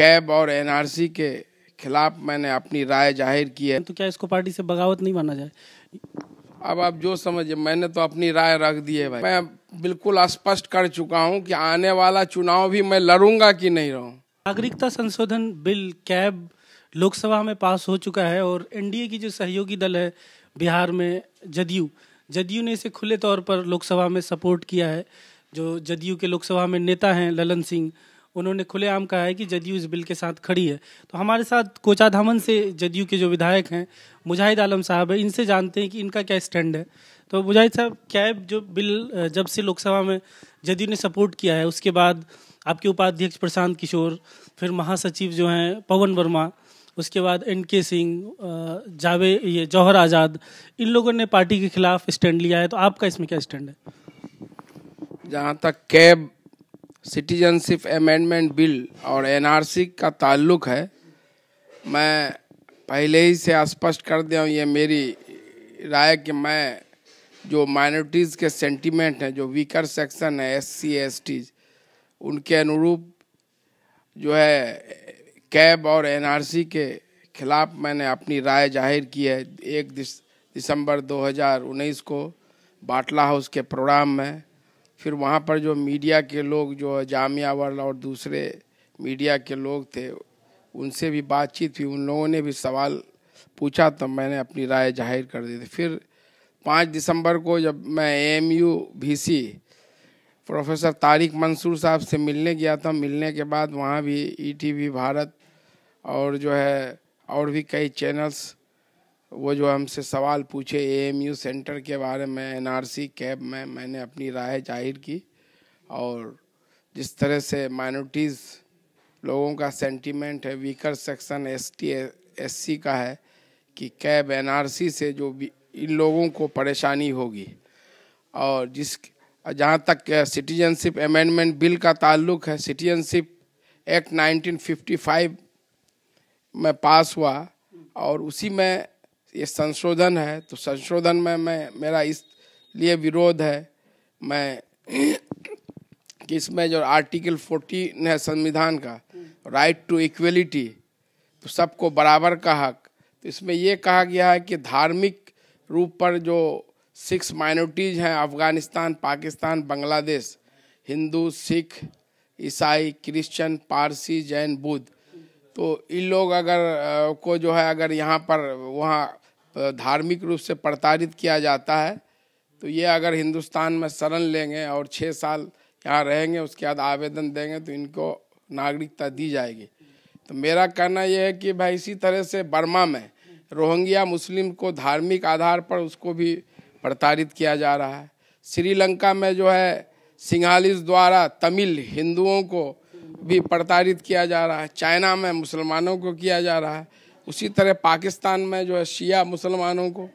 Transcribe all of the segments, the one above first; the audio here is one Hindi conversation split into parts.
कैब और एनआरसी के खिलाफ मैंने अपनी राय जाहिर की है तो क्या इसको पार्टी से बगावत नहीं माना जाए अब आप जो समझे मैंने तो अपनी राय रख दी है भाई मैं बिल्कुल स्पष्ट कर चुका हूँ कि आने वाला चुनाव भी मैं लड़ूंगा कि नहीं रहूं नागरिकता संशोधन बिल कैब लोकसभा में पास हो चुका है और एनडीए की जो सहयोगी दल है बिहार में जदयू जदयू ने इसे खुले तौर पर लोकसभा में सपोर्ट किया है जो जदयू के लोकसभा में नेता हैं ललन सिंह उन्होंने खुलेआम कहा है कि जदयू इस बिल के साथ खड़ी है तो हमारे साथ कोचाधामन से जदयू के जो विधायक हैं मुजाहिद आलम साहब है इनसे जानते हैं कि इनका क्या स्टैंड है तो मुजाहिद साहब क्या है जो बिल जब से लोकसभा में जदयू ने सपोर्ट किया है उसके बाद आपके उपाध्यक्ष प्रशांत किशोर फिर महासचिव जो हैं पवन वर्मा उसके बाद एन के सिंह जावे ये जौहर आज़ाद इन लोगों ने पार्टी के खिलाफ स्टैंड लिया है तो आपका इसमें क्या स्टैंड है जहाँ तक कैब सिटीजनशिप अमेंडमेंट बिल और एनआरसी का ताल्लुक है मैं पहले ही से स्पष्ट कर दिया हूँ ये मेरी राय कि मैं जो माइनॉरिटीज़ के सेंटीमेंट हैं जो वीकर सेक्शन है एस सी एस टी उनके अनुरूप जो है कैब और एनआरसी के खिलाफ मैंने अपनी राय जाहिर की है एक दिस, दिसंबर 2019 को बाटला हाउस के प्रोग्राम में फिर वहाँ पर जो मीडिया के लोग जो जामिया वर्ल और दूसरे मीडिया के लोग थे उनसे भी बातचीत हुई उन लोगों ने भी सवाल पूछा तो मैंने अपनी राय जाहिर कर दी थी फिर पाँच दिसंबर को जब मैं ए एम यू भी सी प्रोफेसर तारिक मंसूर साहब से मिलने गया था मिलने के बाद वहाँ भी ई टी वी भारत और जो है और भी कई चैनल्स वो जो हमसे सवाल पूछे यू सेंटर के बारे में एन सी कैब में मैंने अपनी राय जाहिर की और जिस तरह से माइनॉरिटीज़ लोगों का सेंटीमेंट है weaker section S T S C का है कि कैब सी से जो इन लोगों को परेशानी होगी और जिस जहाँ तक सिटीजनशिप अमेंडमेंट बिल का ताल्लुक है सिटीजनशिप एक्ट 1955 में पास हुआ और उसी में ये संशोधन है तो संशोधन में मैं मेरा इस लिए विरोध है मैं कि इसमें जो आर्टिकल फोर्टीन है संविधान का राइट टू इक्वलिटी तो सबको बराबर का हक तो इसमें ये कहा गया है कि धार्मिक रूप पर जो सिक्स माइनॉरिटीज़ हैं अफ़गानिस्तान पाकिस्तान बांग्लादेश हिंदू सिख ईसाई क्रिश्चियन पारसी जैन बुद्ध तो इन लोग अगर को जो है अगर यहाँ पर वहाँ धार्मिक रूप से प्रताड़ित किया जाता है तो ये अगर हिंदुस्तान में शरण लेंगे और छः साल यहाँ रहेंगे उसके बाद आवेदन देंगे तो इनको नागरिकता दी जाएगी तो मेरा कहना यह है कि भाई इसी तरह से बर्मा में रोहिंग्या मुस्लिम को धार्मिक आधार पर उसको भी प्रताड़ित किया जा रहा है श्रीलंका में जो है सिंहालिस द्वारा तमिल हिंदुओं को भी प्रताड़ित किया जा रहा है चाइना में मुसलमानों को किया जा रहा है उसी तरह पाकिस्तान में जो है शिया मुसलमानों को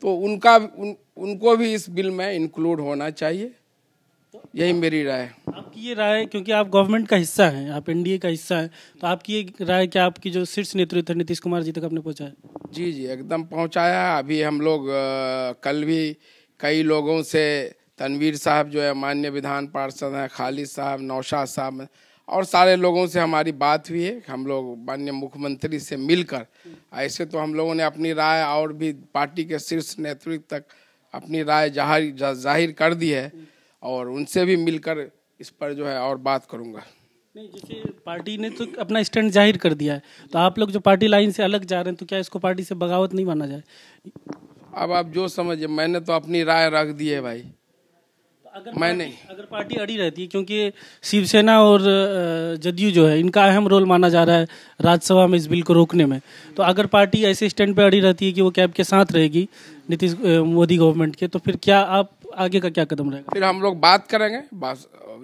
तो उनका उन, उनको भी इस बिल में इंक्लूड होना चाहिए यही मेरी राय है आपकी ये राय क्योंकि आप गवर्नमेंट का हिस्सा हैं आप एनडीए का हिस्सा हैं तो आपकी ये राय क्या आपकी जो शीर्ष नेतृत्व है नीतीश कुमार जी तक आपने पहुंचाया जी जी एकदम पहुंचाया अभी हम लोग कल भी कई लोगों से तनवीर साहब जो है मान्य विधान पार्षद हैं खालिद साहब नौशाद साहब और सारे लोगों से हमारी बात हुई है हम लोग माननीय मुख्यमंत्री से मिलकर ऐसे तो हम लोगों ने अपनी राय और भी पार्टी के शीर्ष नेतृत्व तक अपनी राय जाहिर जाहिर कर दी है और उनसे भी मिलकर इस पर जो है और बात करूंगा नहीं जैसे पार्टी ने तो अपना स्टैंड जाहिर कर दिया है तो आप लोग जो पार्टी लाइन से अलग जा रहे हैं तो क्या इसको पार्टी से बगावत नहीं माना जाए अब आप जो समझिए मैंने तो अपनी राय रख दी है भाई अगर मैं नहीं अगर पार्टी अड़ी रहती है क्योंकि शिवसेना और जदयू जो है इनका अहम रोल माना जा रहा है राज्यसभा में इस बिल को रोकने में तो अगर पार्टी ऐसे स्टैंड पे अड़ी रहती है कि वो कैब के साथ रहेगी नीतीश मोदी गवर्नमेंट के तो फिर क्या आप आगे का क्या कदम रहेगा फिर हम लोग बात करेंगे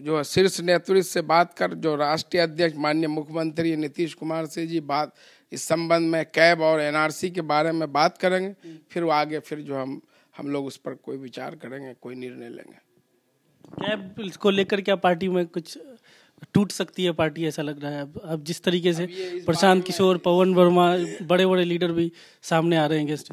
जो शीर्ष नेतृत्व से बात कर जो राष्ट्रीय अध्यक्ष माननीय मुख्यमंत्री नीतीश कुमार से जी बात इस संबंध में कैब और एनआरसी के बारे में बात करेंगे फिर वो आगे फिर जो हम हम लोग उस पर कोई विचार करेंगे कोई निर्णय लेंगे कैब इसको लेकर क्या पार्टी में कुछ टूट सकती है पार्टी ऐसा लग रहा है अब अब जिस तरीके से प्रशांत किशोर पवन वर्मा बड़े बड़े लीडर भी सामने आ रहे हैं गेस्ट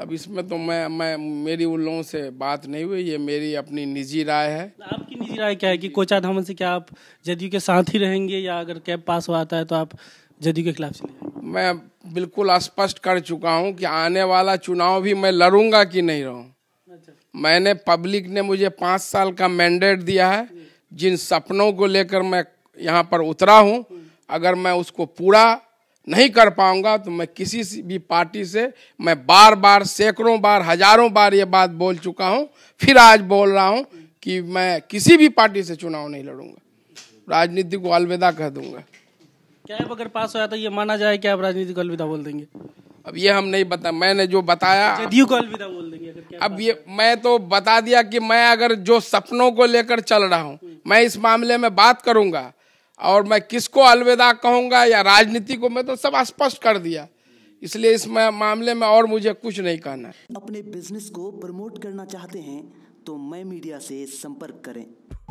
अब इसमें तो मैं मैं मेरी उन लोगों से बात नहीं हुई ये मेरी अपनी निजी राय है आपकी निजी राय क्या है कि कोचा धामन से क्या आप जदयू के साथ ही रहेंगे या अगर कैब पास हुआ आता है तो आप जदयू के खिलाफ चले मैं बिल्कुल स्पष्ट कर चुका हूँ कि आने वाला चुनाव भी मैं लड़ूंगा कि नहीं रहूँ मैंने पब्लिक ने मुझे पाँच साल का मैंडेट दिया है जिन सपनों को लेकर मैं यहाँ पर उतरा हूँ अगर मैं उसको पूरा नहीं कर पाऊंगा तो मैं किसी भी पार्टी से मैं बार बार सैकड़ों बार हजारों बार ये बात बोल चुका हूँ फिर आज बोल रहा हूँ कि मैं किसी भी पार्टी से चुनाव नहीं लड़ूंगा राजनीति को अलविदा कह दूंगा क्या अगर पास होया तो ये माना जाए कि आप राजनीति को अलविदा बोल देंगे अब ये हम नहीं बता मैंने जो बताया जदयू को अलविदा बोल देंगे अगर क्या अब ये मैं तो बता दिया कि मैं अगर जो सपनों को लेकर चल रहा हूँ हम्म। मैं इस मामले में बात करूंगा और मैं किसको अलविदा कहूंगा या राजनीति को मैं तो सब स्पष्ट कर दिया इसलिए इस मामले में और मुझे कुछ नहीं कहना अपने बिजनेस को प्रमोट करना चाहते हैं तो मैं मीडिया से संपर्क करें